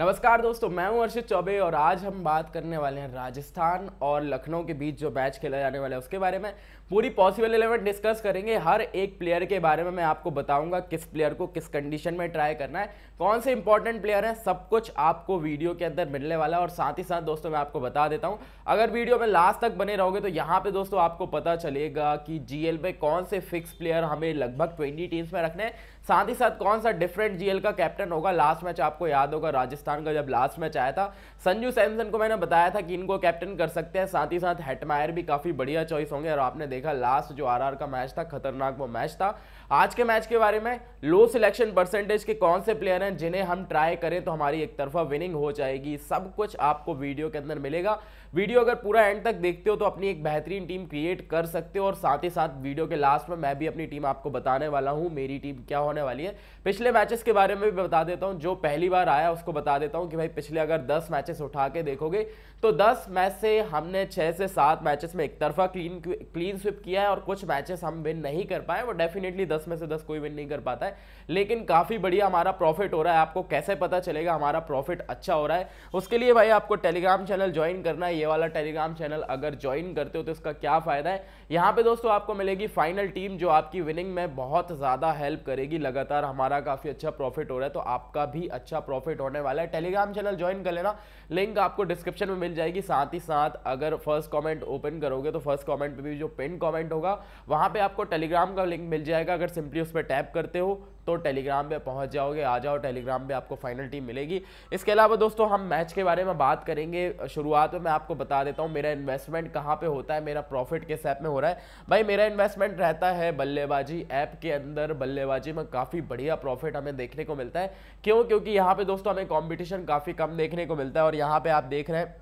नमस्कार दोस्तों मैं हूं अर्षित चौबे और आज हम बात करने वाले हैं राजस्थान और लखनऊ के बीच जो मैच खेला जाने वाला है उसके बारे में पूरी पॉसिबल इलेवन डिस्कस करेंगे हर एक प्लेयर के बारे में मैं आपको बताऊंगा किस प्लेयर को किस कंडीशन में ट्राई करना है कौन से इंपॉर्टेंट प्लेयर हैं सब कुछ आपको वीडियो के अंदर मिलने वाला है और साथ ही साथ दोस्तों मैं आपको बता देता हूं अगर वीडियो में लास्ट तक बने रहोगे तो यहां पे दोस्तों आपको पता चलेगा कि जीएल में कौन से फिक्स प्लेयर हमें लगभग 20 टीम्स में रखने हैं साथ ही साथ कौन सा डिफरेंट जीएल का कैप्टन होगा लास्ट मैच आपको याद होगा राजस्थान का जब लास्ट मैच आया था संजू सैमसन को मैंने बताया था कि इनको कैप्टन कर सकते हैं साथ ही साथ हेटमायर भी काफ़ी बढ़िया चॉइस होंगे और आपने देखा लास्ट जो आर का मैच था खतरनाक वो मैच था आज के मैच के बारे में लो सिलेक्शन परसेंटेज के कौन से प्लेयर हैं जिन्हें हम ट्राई करें तो हमारी एक तरफा विनिंग हो जाएगी सब कुछ आपको वीडियो के अंदर मिलेगा वीडियो अगर पूरा एंड तक देखते हो तो अपनी एक बेहतरीन टीम क्रिएट कर सकते हो और साथ ही साथ वीडियो के लास्ट में मैं भी अपनी टीम आपको बताने वाला हूँ मेरी टीम क्या होने वाली है पिछले मैचेस के बारे में भी बता देता हूँ जो पहली बार आया उसको बता देता हूँ कि भाई पिछले अगर दस मैचेस उठा के देखोगे तो दस मैच से हमने छः से सात मैचेस में एक तरफा क्लीन क्लीन स्विप किया है और कुछ मैचेस हम विन नहीं कर पाए वो डेफिनेटली दस में से दस कोई विन नहीं कर पाता है लेकिन काफ़ी बढ़िया हमारा प्रॉफिट हो रहा है आपको कैसे पता चलेगा हमारा प्रॉफिट अच्छा हो रहा है उसके लिए भाई आपको टेलीग्राम चैनल ज्वाइन करना है ये वाला टेलीग्राम चैनल अगर ज्वाइन करते हो तो इसका क्या फ़ायदा है यहाँ पे दोस्तों आपको मिलेगी फाइनल टीम जो आपकी विनिंग में बहुत ज़्यादा हेल्प करेगी लगातार हमारा काफ़ी अच्छा प्रॉफिट हो रहा है तो आपका भी अच्छा प्रॉफिट होने वाला है टेलीग्राम चैनल ज्वाइन कर लेना लिंक आपको डिस्क्रिप्शन में मिल जाएगी साथ ही साथ अगर फर्स्ट कॉमेंट ओपन करोगे तो फर्स्ट कॉमेंट पर भी जो पिन कॉमेंट होगा वहाँ पर आपको टेलीग्राम का लिंक मिल जाएगा अगर सिंपली उस पर टैप करते हो तो टेलीग्राम पे पहुंच जाओगे आ जाओ टेलीग्राम पे आपको फाइनल टीम मिलेगी इसके अलावा दोस्तों हम मैच के बारे में बात करेंगे शुरुआत में मैं आपको बता देता हूँ मेरा इन्वेस्टमेंट कहाँ पे होता है मेरा प्रॉफिट किस ऐप में हो रहा है भाई मेरा इन्वेस्टमेंट रहता है बल्लेबाजी ऐप के अंदर बल्लेबाजी में काफ़ी बढ़िया प्रॉफिट हमें देखने को मिलता है क्यों क्योंकि यहाँ पर दोस्तों हमें कॉम्पिटिशन काफ़ी कम देखने को मिलता है और यहाँ पे आप देख रहे हैं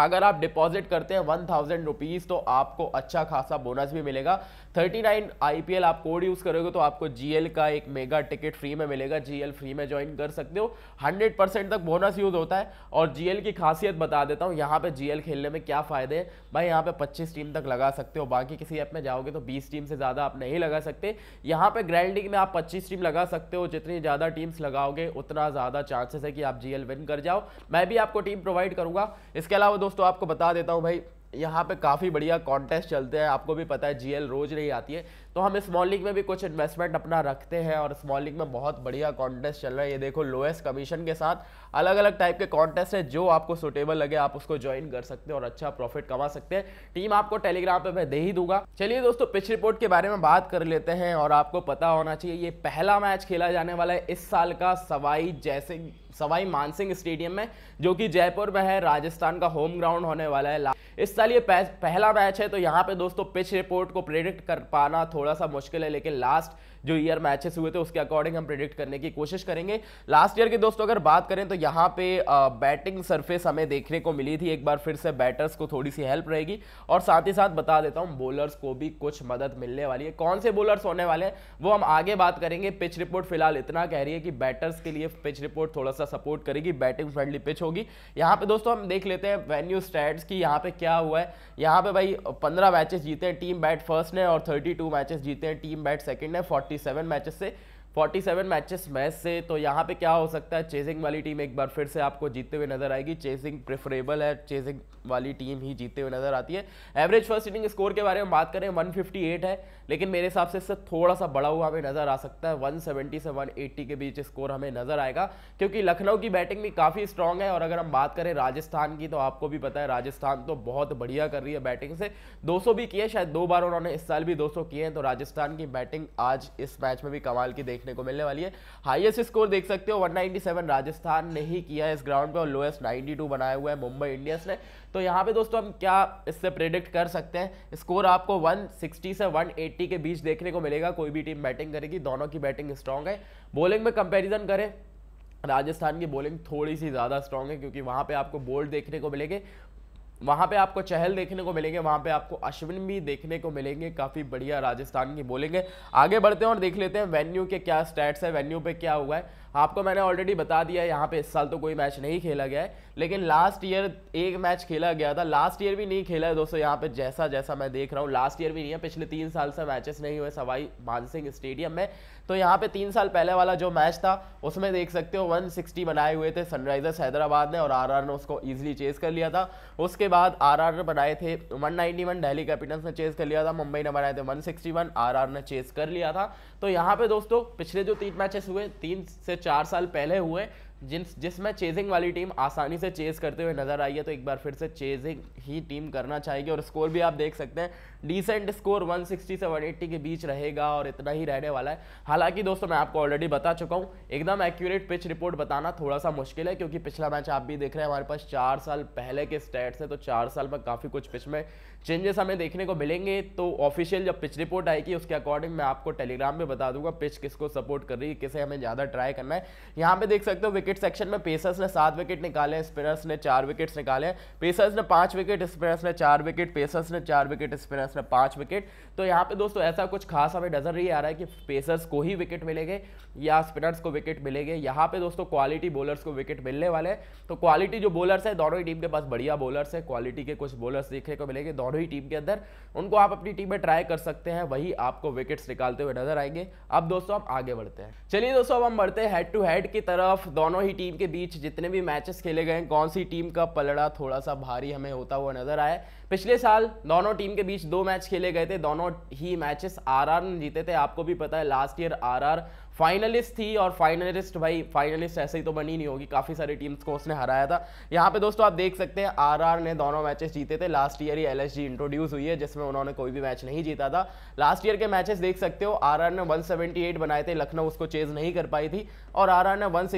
अगर आप डिपॉजिट करते हैं वन थाउजेंड रुपीज़ तो आपको अच्छा खासा बोनस भी मिलेगा थर्टी नाइन आई आप कोड यूज़ करोगे तो आपको जीएल का एक मेगा टिकट फ्री में मिलेगा जीएल फ्री में ज्वाइन कर सकते हो हंड्रेड परसेंट तक बोनस यूज़ होता है और जीएल की खासियत बता देता हूँ यहाँ पे जीएल खेलने में क्या फ़ायदे हैं भाई यहाँ पे पच्चीस टीम तक लगा सकते हो बाकी किसी ऐप में जाओगे तो बीस टीम से ज़्यादा आप नहीं लगा सकते यहाँ पे ग्रैंडिंग में आप पच्चीस टीम लगा सकते हो जितनी ज़्यादा टीम्स लगाओगे उतना ज़्यादा चांसेस है कि आप जी विन कर जाओ मैं भी आपको टीम प्रोवाइड करूँगा इसके अलावा दोस्तों आपको बता देता हूँ भाई यहाँ पे काफ़ी बढ़िया कॉन्टेस्ट चलते हैं आपको भी पता है जीएल रोज नहीं आती है तो हम स्मॉल लीग में भी कुछ इन्वेस्टमेंट अपना रखते हैं और स्मॉल लीग में बहुत बढ़िया कॉन्टेस्ट चल रहा है ये देखो लोएस्ट कमीशन के साथ अलग अलग टाइप के कॉन्टेस्ट हैं जो आपको सुटेबल लगे आप उसको ज्वाइन कर सकते हैं और अच्छा प्रॉफिट कमा सकते हैं टीम आपको टेलीग्राम पर मैं दे ही दूंगा चलिए दोस्तों पिच रिपोर्ट के बारे में बात कर लेते हैं और आपको पता होना चाहिए ये पहला मैच खेला जाने वाला है इस साल का सवाई जयसिंह सवाई मानसिंह स्टेडियम में जो कि जयपुर में है राजस्थान का होम ग्राउंड होने वाला है इस साल ये पहला मैच है तो यहाँ पे दोस्तों पिच रिपोर्ट को प्रेडिक्ट कर पाना थोड़ा सा मुश्किल है लेकिन लास्ट जो ईयर मैचेस हुए थे उसके अकॉर्डिंग हम प्रिडिक्ट करने की कोशिश करेंगे लास्ट ईयर की दोस्तों अगर बात करें तो यहाँ पे बैटिंग सरफेस हमें देखने को मिली थी एक बार फिर से बैटर्स को थोड़ी सी हेल्प रहेगी और साथ ही साथ बता देता हूँ बॉलर्स को भी कुछ मदद मिलने वाली है कौन से बॉलर्स होने वाले हैं वो हम आगे बात करेंगे पिच रिपोर्ट फिलहाल इतना कह रही है कि बैटर्स के लिए पिच रिपोर्ट थोड़ा सा सपोर्ट करेगी बैटिंग फ्रेंडली पिच होगी यहाँ पे दोस्तों हम देख लेते हैं वेन्यू स्टैट्स की यहाँ पे क्या हुआ है यहाँ पे भाई पंद्रह मैचेस जीते हैं टीम बैट फर्स्ट ने और थर्टी मैचेस जीते हैं टीम बैट सेकेंड ने फोर्टी 47 मैचेस से 47 मैचेस मैच से तो यहाँ पे क्या हो सकता है चेजिंग वाली टीम एक बार फिर से आपको जीतते हुए नजर आएगी चेजिंग प्रेफरेबल है चेजिंग वाली टीम ही जीतते हुए नजर आती है एवरेज फर्स्ट इनिंग स्कोर के बारे में बात करें 158 है लेकिन मेरे हिसाब से इससे थोड़ा सा बड़ा हुआ हमें नजर आ सकता है 170 से 180 के बीच स्कोर हमें नजर आएगा क्योंकि लखनऊ की बैटिंग भी काफ़ी स्ट्रांग है और अगर हम बात करें राजस्थान की तो आपको भी पता है राजस्थान तो बहुत बढ़िया कर रही है बैटिंग से 200 भी किए शायद दो बार उन्होंने इस साल भी 200 किए हैं तो राजस्थान की बैटिंग आज इस मैच में भी कमाल की देख देखने को मिलने वाली है हाईएस्ट स्कोर देख सकते हो 197 राजस्थान ने ही किया है इस ग्राउंड पे और लोएस्ट 92 बनाया हुआ है मुंबई इंडियंस ने तो यहाँ पे दोस्तों हम क्या इससे प्रिडिक्ट कर सकते हैं स्कोर आपको 160 से 180 के बीच देखने को मिलेगा कोई भी टीम बैटिंग करेगी दोनों की बैटिंग स्ट्रांग है बॉलिंग में कंपेरिजन करें राजस्थान की बॉलिंग थोड़ी सी ज़्यादा स्ट्रॉन्ग है क्योंकि वहाँ पे आपको बोल्ड देखने को मिलेंगे वहाँ पे आपको चहल देखने को मिलेंगे वहाँ पे आपको अश्विन भी देखने को मिलेंगे काफ़ी बढ़िया राजस्थान की बोलेंगे आगे बढ़ते हैं और देख लेते हैं वेन्यू के क्या स्टैट्स है वेन्यू पे क्या हुआ है आपको मैंने ऑलरेडी बता दिया है यहाँ पे इस साल तो कोई मैच नहीं खेला गया है लेकिन लास्ट ईयर एक मैच खेला गया था लास्ट ईयर भी नहीं खेला है दोस्तों यहाँ पे जैसा जैसा मैं देख रहा हूँ लास्ट ईयर भी नहीं है पिछले तीन साल से मैचेस नहीं हुए सवाई मानसिंह स्टेडियम में तो यहाँ पे तीन साल पहले वाला जो मैच था उसमें देख सकते हो 160 बनाए हुए थे सनराइजर्स हैदराबाद ने और आरआर ने उसको इजीली चेस कर लिया था उसके बाद आरआर ने बनाए थे 191 डेली कैपिटल्स ने चेस कर लिया था मुंबई ने बनाए थे 161 आरआर ने चेस कर लिया था तो यहाँ पे दोस्तों पिछले जो तीन मैचेस हुए तीन से चार साल पहले हुए जिन जिसमें चेजिंग वाली टीम आसानी से चेज करते हुए नज़र आई है तो एक बार फिर से चेजिंग ही टीम करना चाहेगी और स्कोर भी आप देख सकते हैं डिसेंट स्कोर 160 से 180 के बीच रहेगा और इतना ही रहने वाला है हालांकि दोस्तों मैं आपको ऑलरेडी बता चुका हूँ एकदम एक्यूरेट पिच रिपोर्ट बताना थोड़ा सा मुश्किल है क्योंकि पिछला मैच आप भी देख रहे हैं हमारे पास चार साल पहले के स्टेट्स है तो चार साल में काफ़ी कुछ पिच में चेंजेस हमें देखने को मिलेंगे तो ऑफिशियल जब पिच रिपोर्ट आएगी उसके अकॉर्डिंग मैं आपको टेलीग्राम में बता दूंगा पिच किसको सपोर्ट कर रही है किसे हमें ज़्यादा ट्राई करना है यहाँ पे देख सकते हो विकेट सेक्शन में पेसर्स ने सात विकेट निकाले हैं स्पिनर्स ने चार विकेट्स निकाले हैं पेसर्स ने पाँच विकेट स्पिनर्स ने चार विकेट पेसर्स ने चार विकेट स्पिनर्स ने पाँच विकेट तो यहाँ पे दोस्तों ऐसा कुछ खास हमें नज़र नहीं आ रहा है कि पेसर्स को ही विकेट मिलेंगे या स्पिनर्स को विकेट मिलेंगे यहाँ पे दोस्तों क्वालिटी बॉलर्स को विकेट मिलने वाले हैं तो क्वालिटी जो बॉलर्स है दोनों ही टीम के पास बढ़िया बॉलर्स है क्वालिटी के कुछ बॉलर्स देखने को मिलेंगे दोनों दोनों ही टीम के अंदर उनको आप अपनी टीम में ट्राई कर सकते हैं वही आपको विकेट्स निकालते हुए नजर आएंगे अब दोस्तों हम आगे बढ़ते हैं चलिए दोस्तों अब हम बढ़ते हैं हेड टू हेड की तरफ दोनों ही टीम के बीच जितने भी मैचेस खेले गए कौन सी टीम का पलड़ा थोड़ा सा भारी हमें होता हुआ नजर आया पिछले साल दोनों टीम के बीच दो मैच खेले गए थे दोनों ही मैचेस आरआर ने जीते थे आपको भी पता है लास्ट ईयर आरआर फाइनलिस्ट थी और फाइनलिस्ट भाई फाइनलिस्ट ऐसे ही तो बनी नहीं होगी काफ़ी सारी टीम्स को उसने हराया था यहाँ पे दोस्तों आप देख सकते हैं आरआर ने दोनों मैचेस जीते थे लास्ट ईयर ही एलएसजी इंट्रोड्यूस हुई है जिसमें उन्होंने कोई भी मैच नहीं जीता था लास्ट ईयर के मैचेस देख सकते हो आर ने वन बनाए थे लखनऊ उसको चेज़ नहीं कर पाई थी और आर ने वन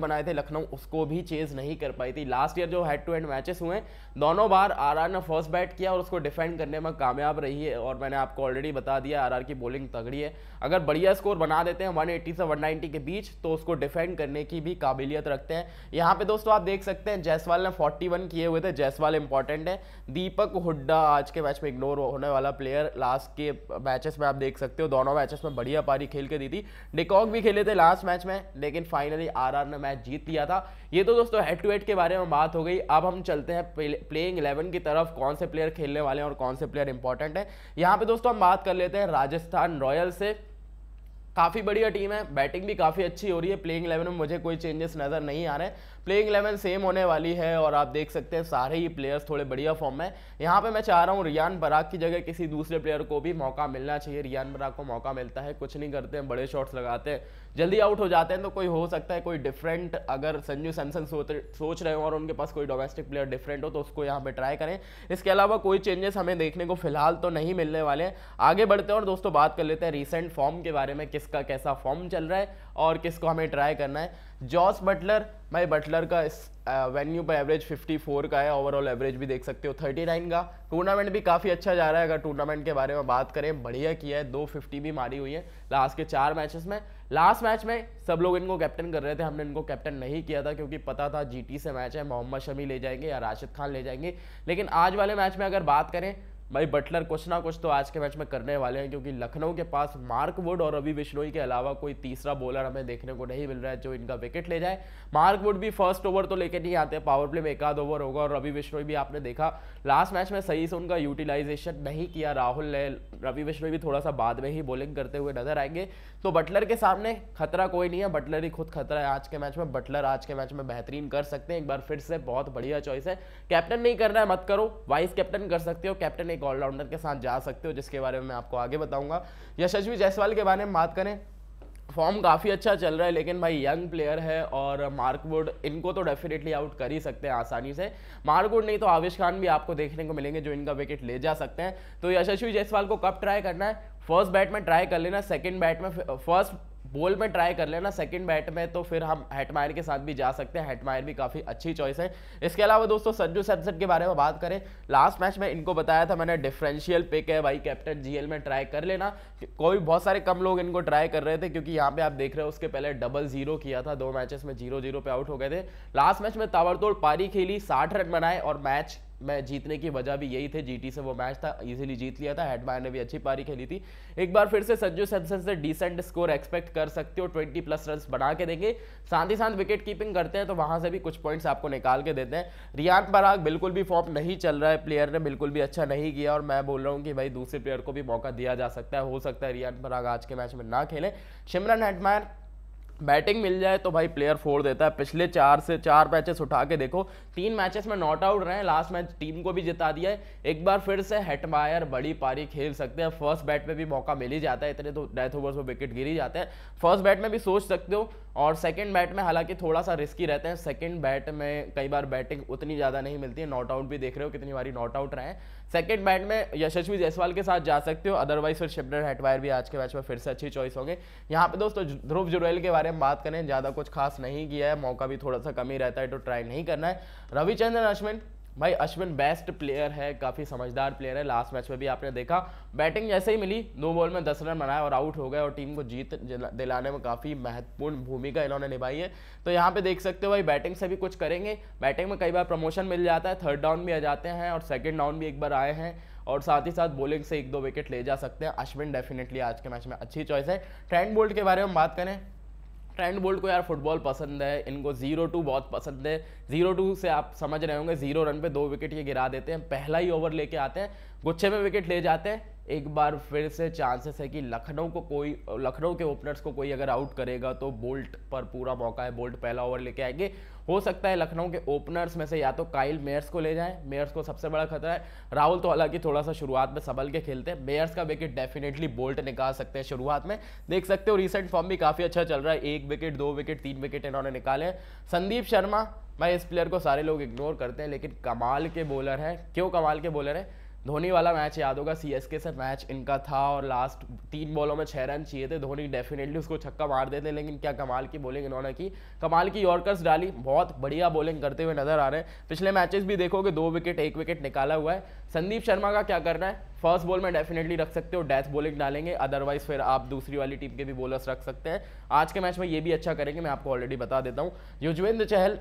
बनाए थे लखनऊ उसको भी चेज़ नहीं कर पाई थी लास्ट ईयर जो हैड टू हेड मैचेस हुए दोनों बार आर ने फर्स्ट बैट किया और उसको डिफेंड करने में कामयाब रही है और मैंने आपको ऑलरेडी बता दिया आर की बॉलिंग तगड़ी है अगर बढ़िया स्कोर बना देते हैं 180 से 190 के बीच तो उसको डिफेंड करने की भी काबिलियत रखते हैं यहाँ पे दोस्तों आप देख सकते हैं जयसवाल ने 41 किए हुए थे जयसवाल इंपॉर्टेंट है दीपक हुड्डा आज के मैच में इग्नोर होने वाला प्लेयर लास्ट के मैचेस में आप देख सकते हो दोनों मैचेस में बढ़िया पारी खेल के दी थी डिकॉक भी खेले थे लास्ट मैच में लेकिन फाइनली आर ने मैच जीत लिया था ये तो दोस्तों हेड टू हेड के बारे में बात हो गई अब हम चलते हैं प्लेइंग इलेवन की तरफ कौन से प्लेयर खेलने वाले हैं और कौन से प्लेयर इंपॉर्टेंट है यहाँ पे दोस्तों हम बात कर लेते हैं राजस्थान रॉयल्स से काफ़ी बढ़िया टीम है बैटिंग भी काफ़ी अच्छी हो रही है प्लेइंग इलेवन में मुझे कोई चेंजेस नज़र नहीं आ रहे प्लेइंग इलेवन सेम होने वाली है और आप देख सकते हैं सारे ही प्लेयर्स थोड़े बढ़िया फॉर्म में यहाँ पे मैं चाह रहा हूँ रियान बराक की जगह किसी दूसरे प्लेयर को भी मौका मिलना चाहिए रियान बराक को मौका मिलता है कुछ नहीं करते हैं बड़े शॉट्स लगाते हैं जल्दी आउट हो जाते हैं तो कोई हो सकता है कोई डिफरेंट अगर संजू सैमसन सोच रहे हो और उनके पास कोई डोमेस्टिक प्लेयर डिफरेंट हो तो उसको यहाँ पर ट्राई करें इसके अलावा कोई चेंजेस हमें देखने को फिलहाल तो नहीं मिलने वाले हैं आगे बढ़ते हैं और दोस्तों बात कर लेते हैं रिसेंट फॉर्म के बारे में किसका कैसा फॉर्म चल रहा है और किसको हमें ट्राई करना है जॉस बटलर भाई बटलर का इस वेन्यू पर एवरेज 54 का है ओवरऑल एवरेज भी देख सकते हो 39 का टूर्नामेंट भी काफ़ी अच्छा जा रहा है अगर टूर्नामेंट के बारे में बात करें बढ़िया किया है दो फिफ्टी भी मारी हुई है लास्ट के चार मैचेस में लास्ट मैच में सब लोग इनको कैप्टन कर रहे थे हमने इनको कैप्टन नहीं किया था क्योंकि पता था जीटी से मैच है मोहम्मद शमी ले जाएंगे या राशिद खान ले जाएंगे लेकिन आज वाले मैच में अगर बात करें भाई बटलर कुछ ना कुछ तो आज के मैच में करने वाले हैं क्योंकि लखनऊ के पास मार्क वुड और रवि बिश्नोई के अलावा कोई तीसरा बॉलर हमें देखने को नहीं मिल रहा है जो इनका विकेट ले जाए मार्क वुड भी फर्स्ट ओवर तो लेके नहीं आते पावर प्ले में एक आध ओवर होगा और रवि बिश्नोई भी आपने देखा लास्ट मैच में सही से उनका यूटिलाइजेशन नहीं किया राहुल ने रवि बिश्नोई भी थोड़ा सा बाद में ही बॉलिंग करते हुए नजर आएंगे तो बटलर के सामने खतरा कोई नहीं है बटलर ही खुद खतरा है आज के मैच में बटलर आज के मैच में बेहतरीन कर सकते हैं एक बार फिर से बहुत बढ़िया चॉइस है कैप्टन नहीं करना है मत करो वाइस कैप्टन कर सकते हो कैप्टन एक ऑलराउंडर के साथ जा सकते हो जिसके बारे में मैं आपको आगे बताऊंगा यशस्वी जायसवाल के बारे में बात करें फॉर्म काफ़ी अच्छा चल रहा है लेकिन भाई यंग प्लेयर है और मार्कवुड इनको तो डेफिनेटली आउट कर ही सकते हैं आसानी से मार्कवुड नहीं तो आविश खान भी आपको देखने को मिलेंगे जो इनका विकेट ले जा सकते हैं तो यशस्वी जायसवाल को कब ट्राई करना है फर्स्ट बैट में ट्राई कर लेना सेकेंड बैट में फर्स्ट बॉल में ट्राई कर लेना सेकंड बैट में तो फिर हम हेटमायर के साथ भी जा सकते हैं हेटमायर भी काफ़ी अच्छी चॉइस है इसके अलावा दोस्तों संजू सैमसन के बारे में बात करें लास्ट मैच में इनको बताया था मैंने डिफरेंशियल पिक है भाई कैप्टन जीएल में ट्राई कर लेना कोई बहुत सारे कम लोग इनको ट्राई कर रहे थे क्योंकि यहाँ पे आप देख रहे हो उसके पहले डबल जीरो किया था दो मैचेस में जीरो जीरो पे आउट हो गए थे लास्ट मैच में ताबड़तोड़ पारी खेली साठ रन बनाए और मैच मैं जीतने की वजह भी यही थे जीटी से वो मैच था इजीली जीत लिया था हेडमैन ने भी अच्छी पारी खेली थी एक बार फिर से संजू सैमसन से डिसेंट स्कोर एक्सपेक्ट कर सकते हो 20 प्लस रन बना के देंगे साथ ही साथ विकेट कीपिंग करते हैं तो वहां से भी कुछ पॉइंट्स आपको निकाल के देते हैं रियान पराग बिल्कुल भी फॉर्म नहीं चल रहा है प्लेयर ने बिल्कुल भी अच्छा नहीं किया और मैं बोल रहा हूँ कि भाई दूसरे प्लेयर को भी मौका दिया जा सकता है हो सकता है रियान पराग आज के मैच में ना खेलें शिमरन हेडमैन बैटिंग मिल जाए तो भाई प्लेयर फोड़ देता है पिछले चार से चार मैचेस उठा के देखो तीन मैचेस में नॉट आउट रहे हैं लास्ट मैच टीम को भी जिता दिया है एक बार फिर से हेटमायर बड़ी पारी खेल सकते हैं फर्स्ट बैट में भी मौका मिल ही जाता है इतने तो डेथ ओवर्स में विकेट गिर ही जाते हैं फर्स्ट बैट में भी सोच सकते हो और सेकेंड बैट में हालांकि थोड़ा सा रिस्की रहते हैं सेकेंड बैट में कई बार बैटिंग उतनी ज़्यादा नहीं मिलती है नॉट आउट भी देख रहे हो कितनी बारी नॉट आउट रहे हैं सेकेंड बैट में यशस्वी जयसवाल के साथ जा सकते हो अदरवाइज फिर शिपनर हेटवायर भी आज के मैच में फिर से अच्छी चॉइस होंगे यहाँ पे दोस्तों ध्रुव जुरैल के बारे में बात करें ज़्यादा कुछ खास नहीं किया है मौका भी थोड़ा सा कम ही रहता है तो ट्राई नहीं करना है रविचंद्रन अश्विन भाई अश्विन बेस्ट प्लेयर है काफ़ी समझदार प्लेयर है लास्ट मैच में भी आपने देखा बैटिंग जैसे ही मिली दो बॉल में दस रन बनाए और आउट हो गए और टीम को जीत दिलाने में काफ़ी महत्वपूर्ण भूमिका इन्होंने निभाई है तो यहाँ पे देख सकते हो भाई बैटिंग से भी कुछ करेंगे बैटिंग में कई बार प्रमोशन मिल जाता है थर्ड डाउन भी आ जाते हैं और सेकेंड डाउन भी एक बार आए हैं और साथ ही साथ बॉलिंग से एक दो विकेट ले जा सकते हैं अश्विन डेफिनेटली आज के मैच में अच्छी चॉइस है ट्रेंड बोल्ट के बारे में बात करें ट्रेंड बोल्ट को यार फुटबॉल पसंद है इनको जीरो टू बहुत पसंद है जीरो टू से आप समझ रहे होंगे जीरो रन पे दो विकेट ये गिरा देते हैं पहला ही ओवर लेके आते हैं गुच्छे में विकेट ले जाते हैं एक बार फिर से चांसेस है कि लखनऊ को कोई लखनऊ के ओपनर्स को कोई अगर आउट करेगा तो बोल्ट पर पूरा मौका है बोल्ट पहला ओवर लेके आएंगे हो सकता है लखनऊ के ओपनर्स में से या तो काइल मेयर्स को ले जाए मेयर्स को सबसे बड़ा खतरा है राहुल तो हालांकि थोड़ा सा शुरुआत में संभल के खेलते हैं मेयर्स का विकेट डेफिनेटली बोल्ट निकाल सकते हैं शुरुआत में देख सकते हो रिसेंट फॉर्म भी काफ़ी अच्छा चल रहा है एक विकेट दो विकेट तीन विकेट इन्होंने निकाले संदीप शर्मा भाई इस प्लेयर को सारे लोग इग्नोर करते हैं लेकिन कमाल के बॉलर हैं क्यों कमाल के बॉलर हैं धोनी वाला मैच याद होगा सी एस के से मैच इनका था और लास्ट तीन बॉलों में छः रन चाहिए थे धोनी डेफिनेटली उसको छक्का मार देते लेकिन क्या कमाल की बॉलिंग इन्होंने की कमाल की यॉर्कर्स डाली बहुत बढ़िया बॉलिंग करते हुए नजर आ रहे हैं पिछले मैचेस भी देखोगे दो विकेट एक विकेट निकाला हुआ है संदीप शर्मा का क्या करना है फर्स्ट बॉल में डेफिनेटली रख सकते हो डेथ बॉलिंग डालेंगे अदरवाइज फिर आप दूसरी वाली टीम के भी बॉलर्स रख सकते हैं आज के मैच में ये भी अच्छा करेंगे मैं आपको ऑलरेडी बता देता हूँ युजवेंद्र चहल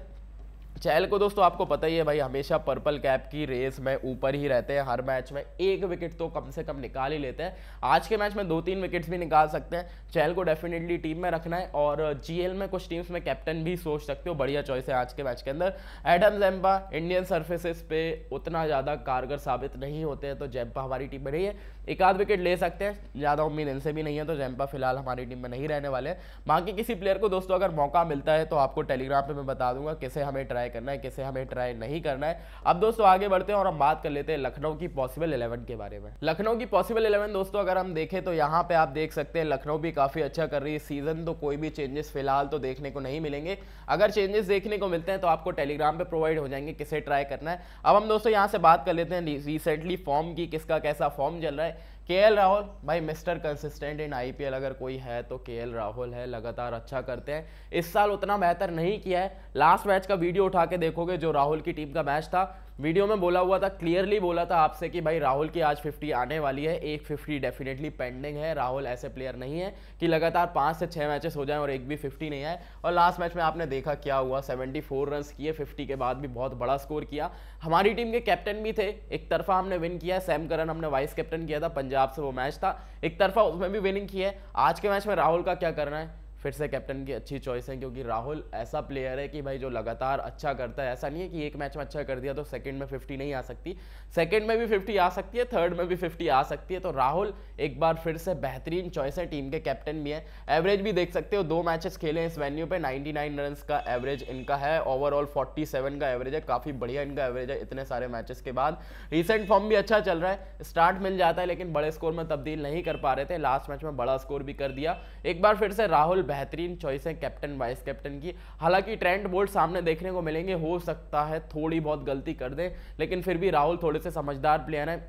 चहल को दोस्तों आपको पता ही है भाई हमेशा पर्पल कैप की रेस में ऊपर ही रहते हैं हर मैच में एक विकेट तो कम से कम निकाल ही लेते हैं आज के मैच में दो तीन विकेट्स भी निकाल सकते हैं चहल को डेफिनेटली टीम में रखना है और जीएल में कुछ टीम्स में कैप्टन भी सोच सकते हो बढ़िया चॉइस है आज के मैच के अंदर एडम जैम्पा इंडियन सर्फेसिस पे उतना ज़्यादा कारगर साबित नहीं होते हैं तो जैम्पा हमारी टीम में नहीं है एक आध विकेट ले सकते हैं ज़्यादा उम्मीद इनसे भी नहीं है तो जैम्पा फिलहाल हमारी टीम में नहीं रहने वाले हैं बाकी किसी प्लेयर को दोस्तों अगर मौका मिलता है तो आपको टेलीग्राम पर मैं बता दूंगा किसे हमें ट्राई ट्राई करना है किसे हमें ट्राई नहीं करना है अब दोस्तों आगे बढ़ते हैं और हम बात कर लेते हैं लखनऊ की पॉसिबल इलेवन के बारे में लखनऊ की पॉसिबल इलेवन दोस्तों अगर हम देखें तो यहाँ पे आप देख सकते हैं लखनऊ भी काफ़ी अच्छा कर रही है सीजन तो कोई भी चेंजेस फिलहाल तो देखने को नहीं मिलेंगे अगर चेंजेस देखने को मिलते हैं तो आपको टेलीग्राम पर प्रोवाइड हो जाएंगे किसे ट्राई करना है अब हम दोस्तों यहाँ से बात कर लेते हैं रिसेंटली फॉर्म की किसका कैसा फॉर्म चल रहा है के राहुल भाई मिस्टर कंसिस्टेंट इन आईपीएल अगर कोई है तो के राहुल है लगातार अच्छा करते हैं इस साल उतना बेहतर नहीं किया है लास्ट मैच का वीडियो उठा के देखोगे जो राहुल की टीम का मैच था वीडियो में बोला हुआ था क्लियरली बोला था आपसे कि भाई राहुल की आज 50 आने वाली है एक 50 डेफिनेटली पेंडिंग है राहुल ऐसे प्लेयर नहीं है कि लगातार पाँच से छः मैचेस हो जाएं और एक भी 50 नहीं आए और लास्ट मैच में आपने देखा क्या हुआ 74 रन्स किए 50 के बाद भी बहुत बड़ा स्कोर किया हमारी टीम के कैप्टन भी थे एक तरफा हमने विन किया सैम करन हमने वाइस कैप्टन किया था पंजाब से वो मैच था एक तरफा उसमें भी विनिंग की है आज के मैच में राहुल का क्या करना है फिर से कैप्टन की अच्छी चॉइस है क्योंकि राहुल ऐसा प्लेयर है कि भाई जो लगातार अच्छा करता है ऐसा नहीं है कि एक मैच में अच्छा कर दिया तो सेकंड में 50 नहीं आ सकती सेकंड में भी 50 आ सकती है थर्ड में भी 50 आ सकती है तो राहुल एक बार फिर से बेहतरीन चॉइस है टीम के कैप्टन भी है एवरेज भी देख सकते हो दो मैचेस खेले हैं इस वेन्यू पर नाइन्टी रन का एवरेज इनका है ओवरऑल फोर्टी का एवरेज है काफ़ी बढ़िया इनका एवरेज है इतने सारे मैचेस के बाद रिसेंट फॉर्म भी अच्छा चल रहा है स्टार्ट मिल जाता है लेकिन बड़े स्कोर में तब्दील नहीं कर पा रहे थे लास्ट मैच में बड़ा स्कोर भी कर दिया एक बार फिर से राहुल बेहतरीन चॉइस है कैप्टन वाइस कैप्टन की हालांकि ट्रेंड बोल्ट सामने देखने को मिलेंगे हो सकता है थोड़ी बहुत गलती कर दें लेकिन फिर भी राहुल थोड़े से समझदार प्लेयर हैं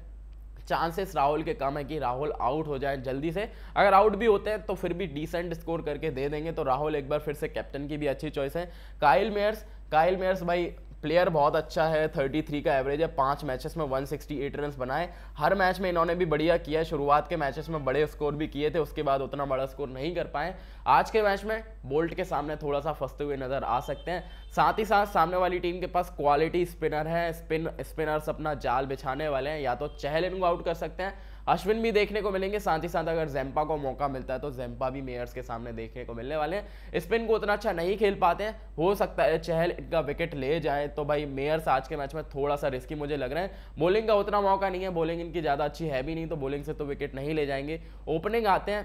चांसेस राहुल के कम है कि राहुल आउट हो जाए जल्दी से अगर आउट भी होते हैं तो फिर भी डिसेंट स्कोर करके दे देंगे तो राहुल एक बार फिर से कैप्टन की भी अच्छी चॉइस है काइल मेयर्स काइल मेयर्स भाई प्लेयर बहुत अच्छा है 33 का एवरेज है पांच मैचेस में 168 रन बनाए हर मैच में इन्होंने भी बढ़िया किया है शुरुआत के मैचेस में बड़े स्कोर भी किए थे उसके बाद उतना बड़ा स्कोर नहीं कर पाए आज के मैच में बोल्ट के सामने थोड़ा सा फंसते हुए नजर आ सकते हैं साथ ही साथ सामने वाली टीम के पास क्वालिटी स्पिनर है स्पिन स्पिनर्स अपना जाल बिछाने वाले हैं या तो चहल इनको आउट कर सकते हैं अश्विन भी देखने को मिलेंगे साथ ही साथ अगर जैम्पा को मौका मिलता है तो जैम्पा भी मेयर्स के सामने देखने को मिलने वाले हैं स्पिन को उतना अच्छा नहीं खेल पाते हैं हो सकता है चहल इनका विकेट ले जाए तो भाई मेयर्स आज के मैच में थोड़ा सा रिस्की मुझे लग रहा है बॉलिंग का उतना मौका नहीं है बॉलिंग इनकी ज़्यादा अच्छी है भी नहीं तो बॉलिंग से तो विकेट नहीं ले जाएंगे ओपनिंग आते हैं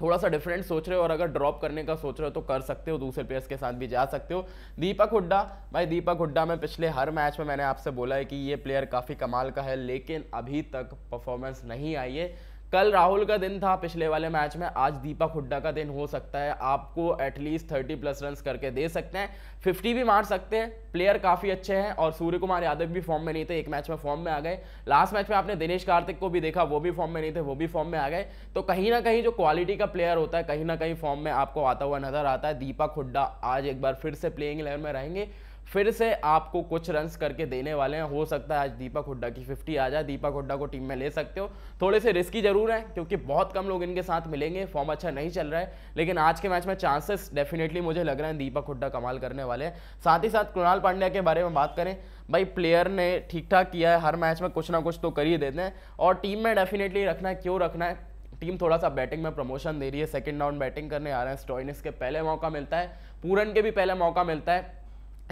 थोड़ा सा डिफरेंट सोच रहे हो और अगर ड्रॉप करने का सोच रहे हो तो कर सकते हो दूसरे प्लेयर्स के साथ भी जा सकते हो दीपक हुड्डा भाई दीपक हुड्डा में पिछले हर मैच में मैंने आपसे बोला है कि ये प्लेयर काफ़ी कमाल का है लेकिन अभी तक परफॉर्मेंस नहीं आई है कल राहुल का दिन था पिछले वाले मैच में आज दीपक हुड्डा का दिन हो सकता है आपको एटलीस्ट थर्टी प्लस रन करके दे सकते हैं फिफ्टी भी मार सकते हैं प्लेयर काफ़ी अच्छे हैं और सूर्य कुमार यादव भी फॉर्म में नहीं थे एक मैच में फॉर्म में आ गए लास्ट मैच में आपने दिनेश कार्तिक को भी देखा वो भी फॉर्म में नहीं थे वो भी फॉर्म में आ गए तो कहीं ना कहीं जो क्वालिटी का प्लेयर होता है कहीं ना कहीं फॉर्म में आपको आता हुआ नजर आता है दीपक हुड्डा आज एक बार फिर से प्लेइंग इलेवन में रहेंगे फिर से आपको कुछ रन्स करके देने वाले हैं हो सकता है आज दीपक हुड्डा की 50 आ जाए दीपक हुड्डा को टीम में ले सकते हो थोड़े से रिस्की जरूर है क्योंकि बहुत कम लोग इनके साथ मिलेंगे फॉर्म अच्छा नहीं चल रहा है लेकिन आज के मैच में चांसेस डेफिनेटली मुझे लग रहा है दीपक हुड्डा कमाल करने वाले हैं साथ ही साथ कृणाल पांड्या के बारे में बात करें भाई प्लेयर ने ठीक ठाक किया है हर मैच में कुछ ना कुछ तो कर ही देते हैं और टीम में डेफिनेटली रखना है क्यों रखना है टीम थोड़ा सा बैटिंग में प्रमोशन दे रही है सेकंड राउंड बैटिंग करने आ रहे हैं स्टॉइनिस के पहले मौका मिलता है पूरन के भी पहले मौका मिलता है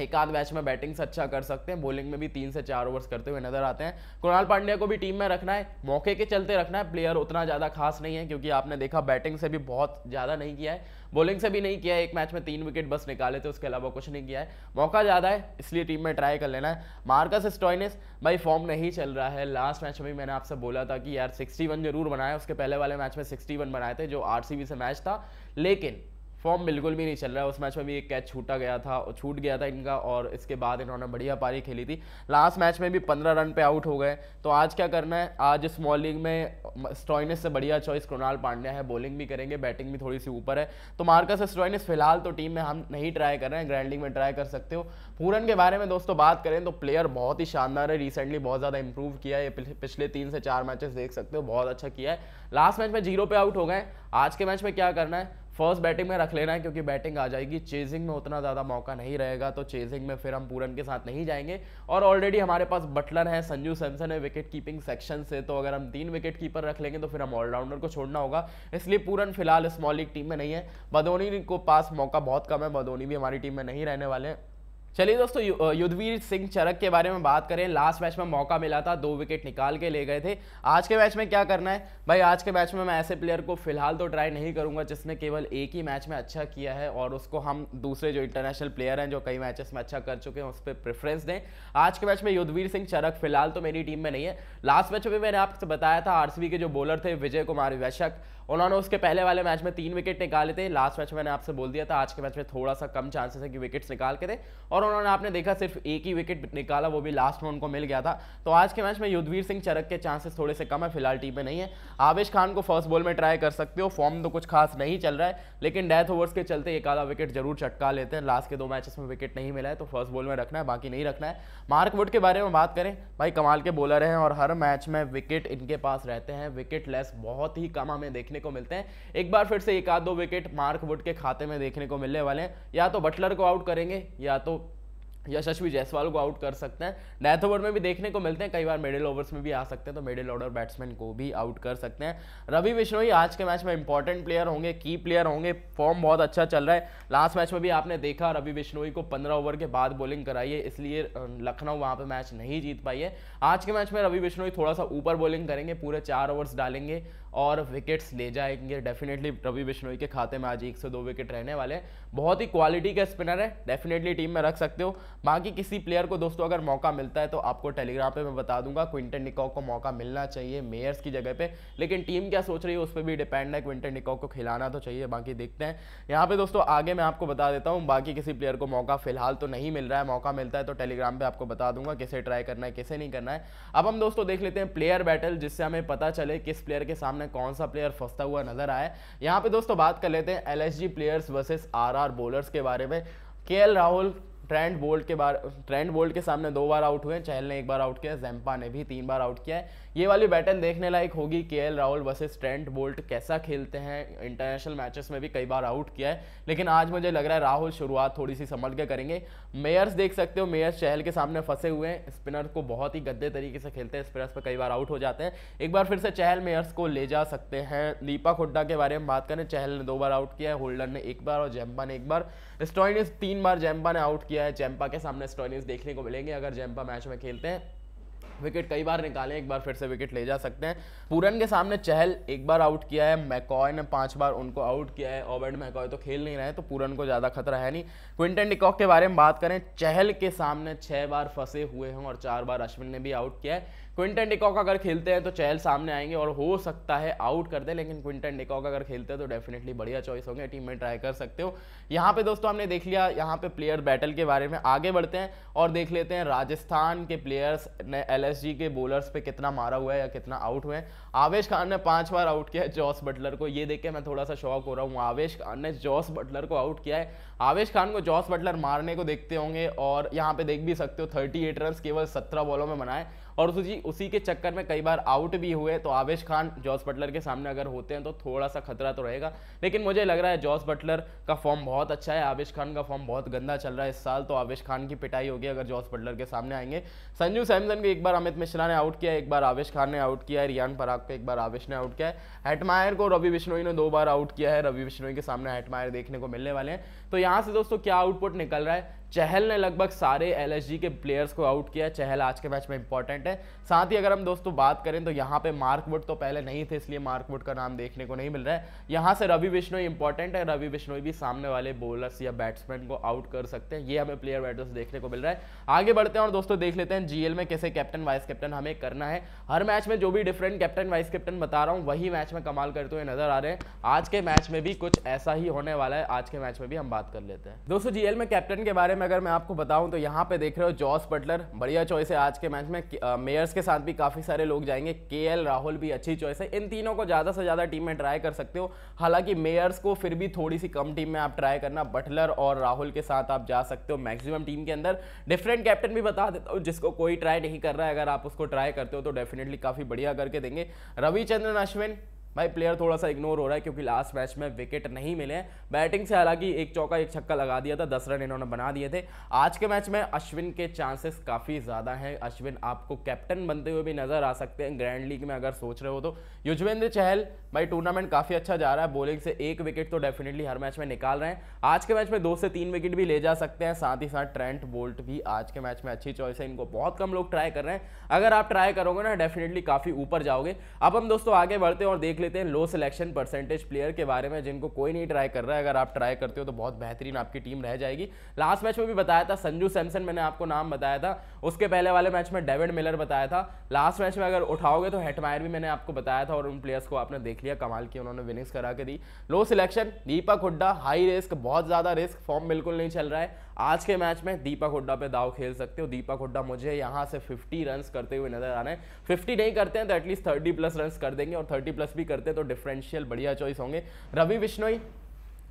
एक आध मैच में बैटिंग से अच्छा कर सकते हैं बॉलिंग में भी तीन से चार ओवर्स करते हुए नजर आते हैं कुणाल पांड्या को भी टीम में रखना है मौके के चलते रखना है प्लेयर उतना ज़्यादा खास नहीं है क्योंकि आपने देखा बैटिंग से भी बहुत ज़्यादा नहीं किया है बॉलिंग से भी नहीं किया है एक मैच में तीन विकेट बस निकाले थे उसके अलावा कुछ नहीं किया है मौका ज़्यादा है इसलिए टीम में ट्राई कर लेना है मार्कस स्टॉइनिस भाई फॉर्म नहीं चल रहा है लास्ट मैच में मैंने आपसे बोला था कि यार सिक्सटी जरूर बनाया उसके पहले वाले मैच में सिक्सटी बनाए थे जो आर से मैच था लेकिन फॉर्म बिल्कुल भी नहीं चल रहा है उस मैच में भी एक कैच छूटा गया था छूट गया था इनका और इसके बाद इन्होंने बढ़िया पारी खेली थी लास्ट मैच में भी पंद्रह रन पे आउट हो गए तो आज क्या करना है आज स्मॉल लीग में स्टॉइनिस से बढ़िया चॉइस कृणाल पांड्या है बॉलिंग भी करेंगे बैटिंग भी थोड़ी सी ऊपर है तो मार्कस स्टॉइनिस फिलहाल तो टीम में हम नहीं ट्राई कर रहे हैं ग्रैंड लीग में ट्राई कर सकते हो पूरन के बारे में दोस्तों बात करें तो प्लेयर बहुत ही शानदार है रिसेंटली बहुत ज़्यादा इंप्रूव किया है पिछले तीन से चार मैचेस देख सकते हो बहुत अच्छा किया है लास्ट मैच में जीरो पे आउट हो गए आज के मैच में क्या करना है फर्स्ट बैटिंग में रख लेना है क्योंकि बैटिंग आ जाएगी चेजिंग में उतना ज़्यादा मौका नहीं रहेगा तो चेजिंग में फिर हम पूरन के साथ नहीं जाएंगे और ऑलरेडी हमारे पास बटलर है संजू सैमसन है विकेट कीपिंग सेक्शन से तो अगर हम तीन विकेट कीपर रख लेंगे तो फिर हम ऑलराउंडर को छोड़ना होगा इसलिए पूरन फिलहाल स्मॉल लीग टीम में नहीं है भदोनी को पास मौका बहुत कम है बदोनी भी हमारी टीम में नहीं रहने वाले हैं चलिए दोस्तों युद्धवीर सिंह चरक के बारे में बात करें लास्ट मैच में मौका मिला था दो विकेट निकाल के ले गए थे आज के मैच में क्या करना है भाई आज के मैच में मैं ऐसे प्लेयर को फिलहाल तो ट्राई नहीं करूंगा जिसने केवल एक ही मैच में अच्छा किया है और उसको हम दूसरे जो इंटरनेशनल प्लेयर हैं जो कई मैचेस में अच्छा कर चुके हैं उस पर प्रेफरेंस दें आज के मैच में युद्धवीर सिंह चरक फिलहाल तो मेरी टीम में नहीं है लास्ट मैच में मैंने आपसे बताया था आर के जो बॉलर थे विजय कुमार वैशक उन्होंने उसके पहले वाले मैच में तीन विकेट निकाले थे लास्ट मैच मैंने आपसे बोल दिया था आज के मैच में थोड़ा सा कम चांसेस है कि विकेट्स निकाल के थे और उन्होंने आपने देखा सिर्फ एक ही विकेट निकाला वो भी लास्ट में उनको मिल गया था तो आज के मैच में युद्धवीर सिंह चरक के चांसेस थोड़े से कम है फिलहाल टीम में नहीं है आवेश खान को फर्स्ट बॉल में ट्राई कर सकते हो फॉर्म तो कुछ खास नहीं चल रहा है लेकिन डेथ ओवर्स के चलते एक आधा विकेट जरूर चटका लेते हैं लास्ट के दो मैचेस में विकेट नहीं मिला है तो फर्स्ट बॉल में रखना है बाकी नहीं रखना है मार्क वुड के बारे में बात करें भाई कमाल के बॉलर हैं और हर मैच में विकेट इनके पास रहते हैं विकेट लेस बहुत ही कम हमें देखने देखने को मिलते हैं एक बार फिर से एक आध दो विकेट मार्क वुड के खाते में देखने को मिलने वाले हैं या तो बटलर को आउट करेंगे या तो यशस्वी जायसवाल को आउट कर सकते हैं डेथ ओवर में भी देखने को मिलते हैं कई बार मिडिल ओवर्स में भी आ सकते हैं तो मिडिल ऑर्डर बैट्समैन को भी आउट कर सकते हैं रवि बिश्नोई आज के मैच में इंपॉर्टेंट प्लेयर होंगे की प्लेयर होंगे फॉर्म बहुत अच्छा चल रहा है लास्ट मैच में भी आपने देखा रवि बिश्नोई को पंद्रह ओवर के बाद बॉलिंग कराई है इसलिए लखनऊ वहाँ पर मैच नहीं जीत पाई है आज के मैच में रवि बिश्नोई थोड़ा सा ऊपर बॉलिंग करेंगे पूरे चार ओवर्स डालेंगे और विकेट्स ले जाएंगे डेफिनेटली रवि बिश्नोई के खाते में आज एक से दो विकेट रहने वाले हैं बहुत ही क्वालिटी का स्पिनर है डेफिनेटली टीम में रख सकते हो बाकी किसी प्लेयर को दोस्तों अगर मौका मिलता है तो आपको टेलीग्राम पे मैं बता दूंगा क्विंटन निकॉक को मौका मिलना चाहिए मेयर्स की जगह पे लेकिन टीम क्या सोच रही है उस पर भी डिपेंड है क्विंटन निकॉक को खिलाना तो चाहिए बाकी देखते हैं यहाँ पे दोस्तों आगे मैं आपको बता देता हूँ बाकी किसी प्लेयर को मौका फिलहाल तो नहीं मिल रहा है मौका मिलता है तो टेलीग्राम पर आपको बता दूंगा किसे ट्राई करना है किसे नहीं करना है अब हम दोस्तों देख लेते हैं प्लेयर बैटल जिससे हमें पता चले किस प्लेयर के सामने में कौन सा प्लेयर फंसता हुआ नजर आया यहाँ पे दोस्तों बात कर लेते हैं L players versus R bowlers के बारे में के राहुल ट्रेंड बोल्ट के बार ट्रेंड बोल्ट के सामने दो बार आउट हुए चहल ने एक बार आउट किया जैम्पा ने भी तीन बार आउट किया है ये वाली बैटन देखने लायक होगी के राहुल वर्सेस ट्रेंट बोल्ट कैसा खेलते हैं इंटरनेशनल मैचेस में भी कई बार आउट किया है लेकिन आज मुझे लग रहा है राहुल शुरुआत थोड़ी सी संभल के करेंगे मेयर्स देख सकते हो मेयर्स चहल के सामने फंसे हुए हैं स्पिनर को बहुत ही गद्दे तरीके से खेलते हैं स्पिनर्स पर कई बार आउट हो जाते हैं एक बार फिर से चहल मेयर्स को ले जा सकते हैं दीपा हुड्डा के बारे में बात करें चहल ने दो बार आउट किया है होल्डर ने एक बार और जैम्पा ने एक बार स्टॉइनिस तीन बार जैम्पा ने आउट किया है जैम्पा के सामने स्टॉइनिस देखने को मिलेंगे अगर जैम्पा मैच में खेलते हैं विकेट कई बार निकाले एक बार फिर से विकेट ले जा सकते हैं पूरन के सामने चहल एक बार आउट किया है मैकॉय ने पांच बार उनको आउट किया है ऑबर्ड मैकॉय तो खेल नहीं रहे तो पूरन को ज़्यादा खतरा है नहीं क्विंटन डिकॉक के बारे में बात करें चहल के सामने छः बार फंसे हुए हैं और चार बार अश्विन ने भी आउट किया है क्विंटन डिकॉक अगर खेलते हैं तो चहल सामने आएंगे और हो सकता है आउट कर दे लेकिन क्विंटन डिकॉक अगर खेलते हैं तो डेफिनेटली बढ़िया चॉइस होंगे टीम में ट्राई कर सकते हो यहाँ पे दोस्तों हमने देख लिया यहाँ पे प्लेयर बैटल के बारे में आगे बढ़ते हैं और देख लेते हैं राजस्थान के प्लेयर्स ने एल के बॉलर्स पर कितना मारा हुआ है या कितना आउट हुए हैं आवेश खान ने पाँच बार आउट किया है जॉस बटलर को ये देख के मैं थोड़ा सा शौक हो रहा हूँ आवेश खान ने जॉस बटलर को आउट किया है आवेश खान को जॉस बटलर मारने को देखते होंगे और यहाँ पे देख भी सकते हो एट रन केवल सत्रह बॉलों में बनाए और उसी उसी के चक्कर में कई बार आउट भी हुए तो आवेश खान जॉस बटलर के सामने अगर होते हैं तो थोड़ा सा खतरा तो रहेगा लेकिन मुझे लग रहा है जॉस बटलर का फॉर्म बहुत अच्छा है आवेश खान का फॉर्म बहुत गंदा चल रहा है इस साल तो आवेश खान की पिटाई होगी अगर जॉस बटलर के सामने आएंगे संजू सैमसन को एक बार अमित मिश्रा ने आउट किया एक बार आवेश खान ने आउट किया है रियान पराग को एक बार आवेश ने आउट किया है हेटमायर को रवि बिश्नोई ने दो बार आउट किया है रवि बिश्नोई के सामने हेटमायर देखने को मिलने वाले हैं तो यहाँ से दोस्तों क्या आउटपुट निकल रहा है चहल ने लगभग सारे एल के प्लेयर्स को आउट किया चहल आज के मैच में इंपॉर्टेंट है साथ ही अगर हम दोस्तों बात करें तो यहाँ पे मार्कवुड तो पहले नहीं थे इसलिए मार्कवुड का नाम देखने को नहीं मिल रहा है यहाँ से रवि बिश्नोई इंपॉर्टेंट है रवि बिश्नोई भी सामने वाले बॉलर्स या बैट्समैन को आउट कर सकते हैं ये हमें प्लेयर बैटर्स देखने को मिल रहा है आगे बढ़ते हैं और दोस्तों देख लेते हैं जीएल में कैसे कैप्टन वाइस कैप्टन हमें करना है हर मैच में जो भी डिफरेंट कैप्टन वाइस कैप्टन बता रहा हूँ वही मैच में कमाल करते हुए नजर आ रहे हैं आज के मैच में भी कुछ ऐसा ही होने वाला है आज के मैच में भी हम बात कर लेते हैं दोस्तों जीएल में कैप्टन के बारे में अगर मैं आपको बताऊं तो यहाँ पे देख रहे हो जॉस बटलर बढ़िया चॉइस है आज के मैच में मेयर्स के साथ भी काफ़ी सारे लोग जाएंगे केएल राहुल भी अच्छी चॉइस है इन तीनों को ज़्यादा से ज़्यादा टीम में ट्राई कर सकते हो हालांकि मेयर्स को फिर भी थोड़ी सी कम टीम में आप ट्राई करना बटलर और राहुल के साथ आप जा सकते हो मैक्सिमम टीम के अंदर डिफरेंट कैप्टन भी बता देता हूँ जिसको कोई ट्राई नहीं कर रहा है अगर आप उसको ट्राई करते हो तो डेफिनेटली काफ़ी बढ़िया करके देंगे रविचंद्रन अश्विन भाई प्लेयर थोड़ा सा इग्नोर हो रहा है क्योंकि लास्ट मैच में विकेट नहीं मिले बैटिंग से हालांकि एक चौका एक छक्का लगा दिया था दस रन इन्होंने बना दिए थे आज के मैच में अश्विन के चांसेस काफ़ी ज़्यादा हैं अश्विन आपको कैप्टन बनते हुए भी नज़र आ सकते हैं ग्रैंड लीग में अगर सोच रहे हो तो युजवेंद्र चहल भाई टूर्नामेंट काफ़ी अच्छा जा रहा है बॉलिंग से एक विकेट तो डेफिनेटली हर मैच में निकाल रहे हैं आज के मैच में दो से तीन विकेट भी ले जा सकते हैं साथ ही साथ ट्रेंट बोल्ट भी आज के मैच में अच्छी चॉइस है इनको बहुत कम लोग ट्राई कर रहे हैं अगर आप ट्राई करोगे ना डेफिनेटली काफ़ी ऊपर जाओगे अब हम दोस्तों आगे बढ़ते हैं और देख लेते हैं लो सिलेक्शन परसेंटेज प्लेयर के बारे में जिनको कोई नहीं ट्राई कर रहा है अगर आप ट्राई करते हो तो बहुत बेहतरीन आपकी टीम रह जाएगी लास्ट मैच में भी बताया था संजू सैमसन मैंने आपको नाम बताया था उसके पहले वाले मैच में डेविड मिलर बताया था लास्ट मैच में अगर उठाओगे तो हेटमायर भी मैंने आपको बताया था और उन प्लेयर्स को आपने देख लिया कमाल की उन्होंने विनिंग्स करा के दी low selection Deepak Hooda high risk बहुत ज़्यादा रिस्क फॉर्म बिल्कुल नहीं चल रहा है आज के मैच में दीपक हुड्डा पे दाव खेल सकते हो दीपक हुड्डा मुझे यहाँ से 50 रन करते हुए नजर आ रहे हैं 50 नहीं करते हैं तो एटलीस्ट 30 प्लस रन कर देंगे और 30 प्लस भी कर करते तो डिफरेंशियल बढ़िया चॉइस होंगे रवि बिश्नोई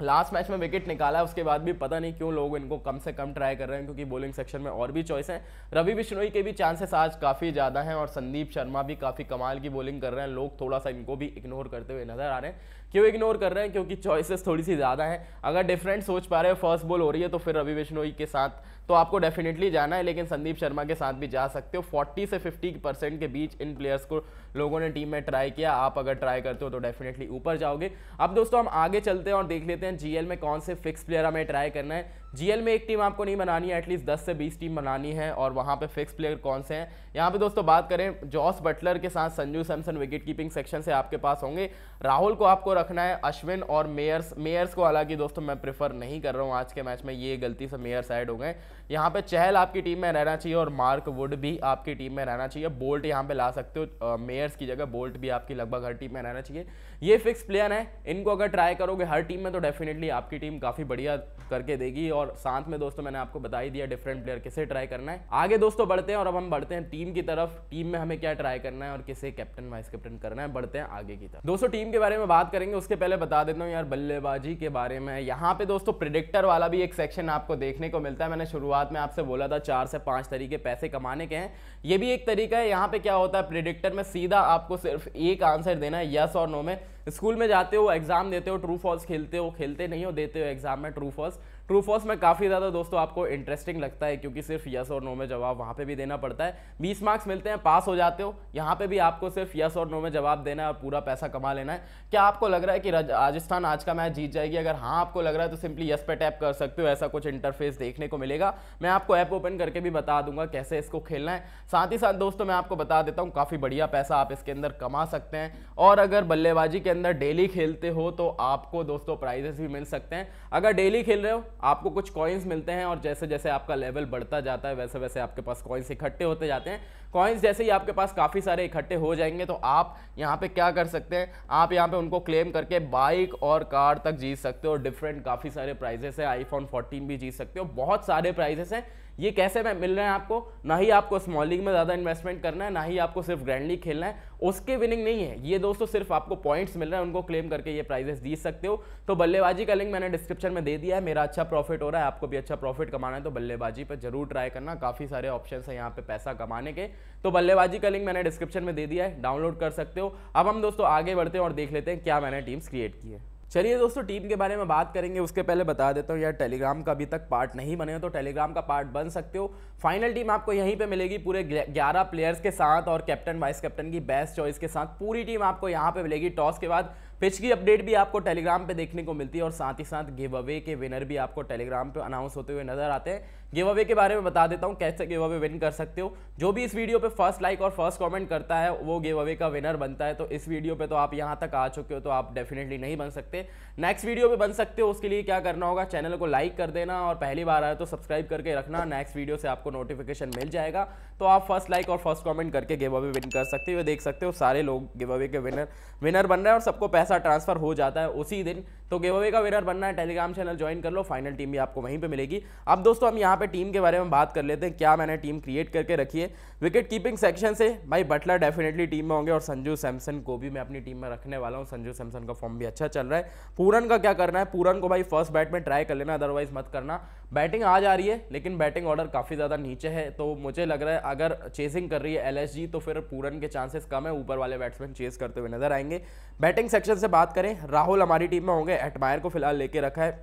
लास्ट मैच में विकेट निकाला उसके बाद भी पता नहीं क्यों लोग इनको कम से कम ट्राई कर रहे हैं क्योंकि बॉलिंग सेक्शन में और भी चॉइस हैं रवि बिश्नोई के भी चांसेस आज काफ़ी ज़्यादा हैं और संदीप शर्मा भी काफ़ी कमाल की बॉलिंग कर रहे हैं लोग थोड़ा सा इनको भी इग्नोर करते हुए नजर आ रहे हैं क्यों इग्नोर कर रहे हैं क्योंकि चॉइसेस थोड़ी सी ज़्यादा हैं अगर डिफरेंट सोच पा रहे हो फर्स्ट बॉल हो रही है तो फिर रवि बिश्नोई के साथ तो आपको डेफिनेटली जाना है लेकिन संदीप शर्मा के साथ भी जा सकते हो 40 से 50 परसेंट के बीच इन प्लेयर्स को लोगों ने टीम में ट्राई किया आप अगर ट्राई करते हो तो डेफिनेटली ऊपर जाओगे अब दोस्तों हम आगे चलते हैं और देख लेते हैं जीएल में कौन से फिक्स प्लेयर हमें ट्राई करना है जीएल में एक टीम आपको नहीं बनानी है एटलीस्ट 10 से 20 टीम बनानी है और वहाँ पे फिक्स प्लेयर कौन से हैं यहाँ पे दोस्तों बात करें जॉस बटलर के साथ Sanju Samson wicket keeping section से आपके पास होंगे राहुल को आपको रखना है अश्विन और मेयर्स मेयर्स को हालांकि दोस्तों मैं प्रेफर नहीं कर रहा हूँ आज के मैच में ये गलती से मेयर्स एड हो गए यहाँ पर चहल आपकी टीम में रहना चाहिए और मार्क वुड भी आपकी टीम में रहना चाहिए बोल्ट यहाँ पर ला सकते हो मेयर्स की जगह बोल्ट भी आपकी लगभग हर टीम में रहना चाहिए ये फिक्स प्लेयर हैं इनको अगर ट्राई करोगे हर टीम में तो डेफिनेटली आपकी टीम काफ़ी बढ़िया करके देगी और और साथ में दोस्तों मैंने आपको बताई दिया डिफरेंट प्लेयर किसे ट्राई करना है आगे दोस्तों बढ़ते हैं और अब हम बढ़ते हैं टीम की तरफ टीम में हमें क्या ट्राई करना है और किसे कैप्टन वाइस कैप्टन करना है बढ़ते हैं आगे की तरफ दोस्तों टीम के बारे में बात करेंगे उसके पहले बता देता हूँ यार बल्लेबाजी के बारे में यहाँ पे दोस्तों प्रिडिक्टर वाला भी एक सेक्शन आपको देखने को मिलता है मैंने शुरुआत में आपसे बोला था चार से पांच तरीके पैसे कमाने के हैं ये भी एक तरीका है यहाँ पे क्या होता है प्रिडिक्टर में सीधा आपको सिर्फ एक आंसर देना है यस और नो में स्कूल में जाते हो एग्जाम देते हो ट्रू फॉल्स खेलते हो खेलते नहीं हो देते हो एग्जाम में ट्रू फॉल्स ट्रू फॉल्स में काफ़ी ज़्यादा दोस्तों आपको इंटरेस्टिंग लगता है क्योंकि सिर्फ यस और नो में जवाब वहाँ पे भी देना पड़ता है बीस मार्क्स मिलते हैं पास हो जाते हो यहाँ पे भी आपको सिर्फ यस और नो में जवाब देना है और पूरा पैसा कमा लेना है क्या आपको लग रहा है कि राजस्थान आज का मैच जीत जाएगी अगर हाँ आपको लग रहा है तो सिंपली यस पे टैप कर सकते हो ऐसा कुछ इंटरफेस देखने को मिलेगा मैं आपको ऐप ओपन करके भी बता दूंगा कैसे इसको खेलना है साथ ही साथ दोस्तों मैं आपको बता देता हूँ काफ़ी बढ़िया पैसा आप इसके अंदर कमा सकते हैं और अगर बल्लेबाजी के अंदर डेली खेलते हो तो आपको दोस्तों प्राइजेस भी मिल सकते हैं अगर डेली खेल रहे हो आपको कुछ कॉइन्स मिलते हैं और जैसे जैसे आपका लेवल बढ़ता जाता है वैसे वैसे आपके पास कॉइन्स इकट्ठे होते जाते हैं कॉइन्स जैसे ही आपके पास काफ़ी सारे इकट्ठे हो जाएंगे तो आप यहाँ पे क्या कर सकते हैं आप यहाँ पे उनको क्लेम करके बाइक और कार तक जीत सकते हो डिफरेंट काफ़ी सारे प्राइजेस है आईफोन 14 भी जीत सकते हो बहुत सारे प्राइजेस हैं ये कैसे मिल रहे हैं आपको ना ही आपको स्मॉल लीग में ज़्यादा इन्वेस्टमेंट करना है ना ही आपको सिर्फ ग्रैंड लीग खेलना है उसके विनिंग नहीं है ये दोस्तों सिर्फ आपको पॉइंट्स मिल रहे हैं उनको क्लेम करके ये प्राइजेस दे सकते हो तो बल्लेबाजी का लिंक मैंने डिस्क्रिप्शन में दे दिया है मेरा अच्छा प्रॉफिट हो रहा है आपको भी अच्छा प्रॉफिट कमाना है तो बल्लेबाजी पर जरूर ट्राई करना काफ़ी सारे ऑप्शन है यहाँ पर पैसा कमाने के तो बल्लेबाजी का लिंक मैंने डिस्क्रिप्शन में दे दिया है डाउनलोड कर सकते हो अब हम दोस्तों आगे बढ़ते हैं और देख लेते हैं क्या मैंने टीम्स क्रिएट की है चलिए दोस्तों टीम के बारे में बात करेंगे उसके पहले बता देता हूँ यार टेलीग्राम का अभी तक पार्ट नहीं बने हो तो टेलीग्राम का पार्ट बन सकते हो फाइनल टीम आपको यहीं पे मिलेगी पूरे 11 प्लेयर्स के साथ और कैप्टन वाइस कैप्टन की बेस्ट चॉइस के साथ पूरी टीम आपको यहाँ पे मिलेगी टॉस के बाद पिच की अपडेट भी आपको टेलीग्राम पर देखने को मिलती है और साथ ही साथ गिव अवे के विनर भी आपको टेलीग्राम पर अनाउंस होते हुए नजर आते हैं गिव अवे के बारे में बता देता हूँ कैसे गिव अवे विन कर सकते हो जो भी इस वीडियो पे फर्स्ट लाइक और फर्स्ट कमेंट करता है वो गिव अवे का विनर बनता है तो इस वीडियो पे तो आप यहाँ तक आ चुके हो तो आप डेफिनेटली नहीं बन सकते नेक्स्ट वीडियो पे बन सकते हो उसके लिए क्या करना होगा चैनल को लाइक कर देना और पहली बार आए तो सब्सक्राइब करके रखना नेक्स्ट वीडियो से आपको नोटिफिकेशन मिल जाएगा तो आप फर्स्ट लाइक और फर्स्ट कॉमेंट करके गिव अवे विन कर सकते हो देख सकते हो सारे लोग गिव अवे के विनर विनर बन रहे हैं और सबको पैसा ट्रांसफर हो जाता है उसी दिन तो गिव अवे का विनर बनना है टेलीग्राम चैनल ज्वाइन कर लो फाइनल टीम भी आपको वहीं पर मिलेगी अब दोस्तों हम यहाँ यहाँ पे टीम के बारे में बात कर लेते हैं क्या मैंने टीम क्रिएट करके रखी है विकेट कीपिंग सेक्शन से भाई बटलर डेफिनेटली टीम में होंगे और संजू सैमसन को भी मैं अपनी टीम में रखने वाला हूँ संजू सैमसन का फॉर्म भी अच्छा चल रहा है पूरन का क्या करना है पूरन को भाई फर्स्ट बैट में ट्राई कर लेना अदरवाइज मत करना बैटिंग आ जा रही है लेकिन बैटिंग ऑर्डर काफ़ी ज़्यादा नीचे है तो मुझे लग रहा है अगर चेसिंग कर रही है एल तो फिर पूरन के चांसेस कम है ऊपर वाले बैट्समैन चेस करते हुए नजर आएंगे बैटिंग सेक्शन से बात करें राहुल हमारी टीम में होंगे एटमायर को फिलहाल लेके रखा है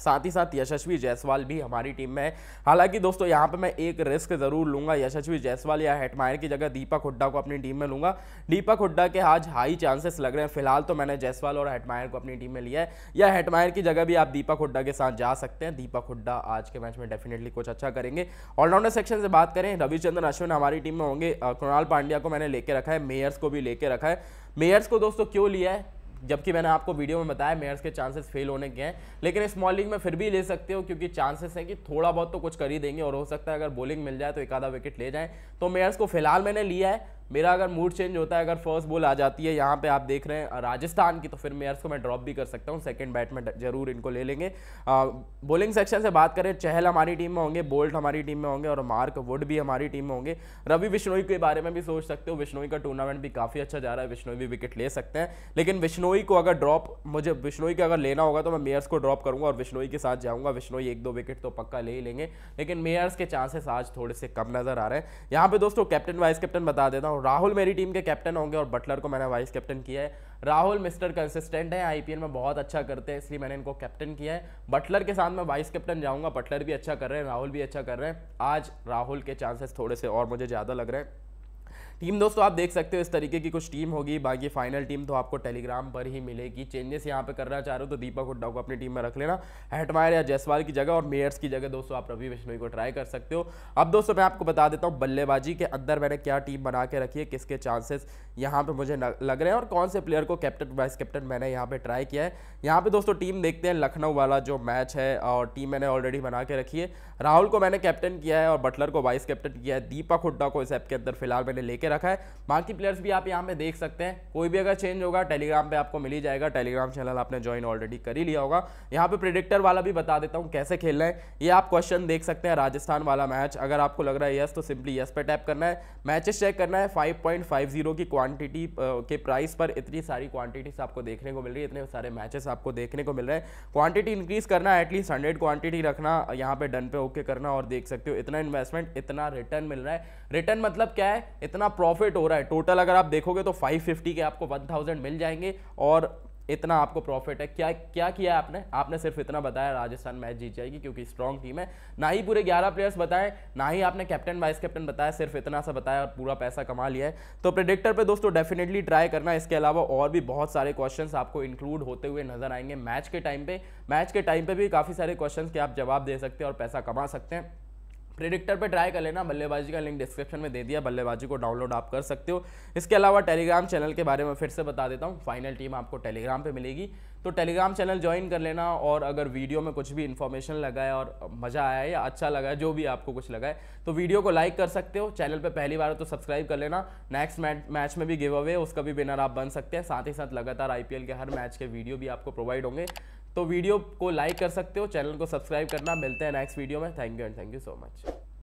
साथ ही साथ यशस्वी जायसवाल भी हमारी टीम में है हालांकि दोस्तों यहाँ पे मैं एक रिस्क ज़रूर लूंगा यशस्वी जायसवाल या हेटमायर की जगह दीपक हुड्डा को अपनी टीम में लूंगा दीपक हुड्डा के आज हाई चांसेस लग रहे हैं फिलहाल तो मैंने जायसवाल और हेटमायर को अपनी टीम में लिया है या हेटमायर की जगह भी आप दीपक हुड्डा के साथ जा सकते हैं दीपक हुड्डा आज के मैच में डेफिनेटली कुछ अच्छा करेंगे ऑलराउंडर सेक्शन से बात करें रविचंद्रन अश्विन हमारी टीम में होंगे कृणाल पांड्या को मैंने लेके रखा है मेयर्स को भी लेके रखा है मेयर्स को दोस्तों क्यों लिया है जबकि मैंने आपको वीडियो में बताया मेयर्स के चांसेस फेल होने के हैं लेकिन इस लीग में फिर भी ले सकते हो क्योंकि चांसेस हैं कि थोड़ा बहुत तो कुछ कर ही देंगे और हो सकता है अगर बॉलिंग मिल जाए तो एक आधा विकेट ले जाए तो मेयर्स को फिलहाल मैंने लिया है मेरा अगर मूड चेंज होता है अगर फर्स्ट बॉल आ जाती है यहाँ पे आप देख रहे हैं राजस्थान की तो फिर मेयर्स को मैं ड्रॉप भी कर सकता हूँ सेकंड बैट में जरूर इनको ले लेंगे बोलिंग सेक्शन से बात करें चहल हमारी टीम में होंगे बोल्ट हमारी टीम में होंगे और मार्क वुड भी हमारी टीम में होंगे रवि बिश्नोई के बारे में भी सोच सकते हो बिश्नोई का टूर्नामेंट भी काफ़ी अच्छा जा रहा है बिश्नोई भी विकेट ले सकते हैं लेकिन बिश्नोई को अगर ड्रॉप मुझे बिश्नोई का अगर लेना होगा तो मैं मेयर्स को ड्रॉप करूँगा और बिश्नोई के साथ जाऊँगा बिश्नोई एक दो विकेट तो पक्का ले ही लेंगे लेकिन मेयर्स के चांसेस आज थोड़े से कम नज़र आ रहे हैं यहाँ पर दोस्तों कैप्टन वाइस कैप्टन बता देता हूँ हूँ राहुल मेरी टीम के कैप्टन होंगे और बटलर को मैंने वाइस कैप्टन किया है राहुल मिस्टर कंसिस्टेंट है आईपीएल में बहुत अच्छा करते हैं इसलिए मैंने इनको कैप्टन किया है बटलर के साथ मैं वाइस कैप्टन जाऊँगा बटलर भी अच्छा कर रहे हैं राहुल भी अच्छा कर रहे हैं आज राहुल के चांसेस थोड़े से और मुझे ज़्यादा लग रहे हैं टीम दोस्तों तो आप देख सकते हो इस तरीके की कुछ टीम होगी बाकी फाइनल टीम तो आपको टेलीग्राम पर ही मिलेगी चेंजेस यहाँ पे करना चाह रहे हो तो दीपक हुड्डा को अपनी टीम में रख लेना हेटमायर या जयसवाल की जगह और मेयर्स की जगह दोस्तों आप रवि बिश्नोई को ट्राई कर सकते हो अब दोस्तों मैं आपको बता देता हूँ बल्लेबाजी के अंदर मैंने क्या टीम बना के रखी है किसके चांसेस यहाँ पर मुझे लग रहे हैं और कौन से प्लेयर को कैप्टन वाइस कैप्टन मैंने यहाँ पर ट्राई किया है यहाँ पर दोस्तों टीम देखते हैं लखनऊ वाला जो मैच है और टीम मैंने ऑलरेडी बना के रखी है राहुल को मैंने कैप्टन किया है और बटलर को वाइस कैप्टन किया है दीपक हुड्डा को इस ऐप के अंदर फिलहाल मैंने लेकर के रखा है बाकी प्लेयर्स भी आप यहाँ पे देख सकते हैं कोई भी अगर चेंज होगा टेलीग्राम पे आपको मिल ही जाएगा टेलीग्राम चैनल आपने ज्वाइन ऑलरेडी कर ही लिया होगा यहाँ पे प्रिडिक्टर वाला भी बता देता हूँ कैसे खेलना है ये आप क्वेश्चन देख सकते हैं राजस्थान वाला मैच अगर आपको लग रहा है यस तो सिंपली यस पे टैप करना है मैचेस चेक करना है फाइव की क्वान्टिटी के प्राइस पर इतनी सारी क्वान्टिटीज आपको देखने को मिल रही है इतने सारे मैचेस आपको देखने को मिल रहे हैं क्वान्टिटी इंक्रीज करना एटलीस्ट हंड्रेड क्वान्टिटी रखना यहाँ पे डन पे ओके करना और देख सकते हो इतना इन्वेस्टमेंट इतना रिटर्न मिल रहा है रिटर्न मतलब क्या है इतना प्रॉफिट हो रहा है टोटल अगर आप देखोगे तो 550 के आपको 1000 मिल जाएंगे और इतना आपको प्रॉफिट है क्या क्या किया आपने आपने सिर्फ इतना बताया राजस्थान मैच जीत जाएगी क्योंकि स्ट्रॉन्ग टीम है ना ही पूरे 11 प्लेयर्स बताए ना ही आपने कैप्टन वाइस कैप्टन बताया सिर्फ इतना सा बताया और पूरा पैसा कमा लिया है तो प्रिडिक्टर पे दोस्तों डेफिनेटली ट्राई करना इसके अलावा और भी बहुत सारे क्वेश्चन आपको इंक्लूड होते हुए नजर आएंगे मैच के टाइम पर मैच के टाइम पर भी काफ़ी सारे क्वेश्चन के आप जवाब दे सकते हैं और पैसा कमा सकते हैं प्रिडिक्टर पे ट्राई कर लेना बल्लेबाजी का लिंक डिस्क्रिप्शन में दे दिया बल्लेबाजी को डाउनलोड आप कर सकते हो इसके अलावा टेलीग्राम चैनल के बारे में फिर से बता देता हूँ फाइनल टीम आपको टेलीग्राम पे मिलेगी तो टेलीग्राम चैनल ज्वाइन कर लेना और अगर वीडियो में कुछ भी इन्फॉर्मेशन लगा है और मज़ा आया या अच्छा लगा है जो भी आपको कुछ लगा है तो वीडियो को लाइक कर सकते हो चैनल पर पहली बार तो सब्सक्राइब कर लेना नेक्स्ट मैच में भी गिव अवे उसका भी विनर आप बन सकते हैं साथ ही साथ लगातार आई के हर मैच के वीडियो भी आपको प्रोवाइड होंगे तो वीडियो को लाइक कर सकते हो चैनल को सब्सक्राइब करना मिलते हैं नेक्स्ट वीडियो में thank you and thank you so much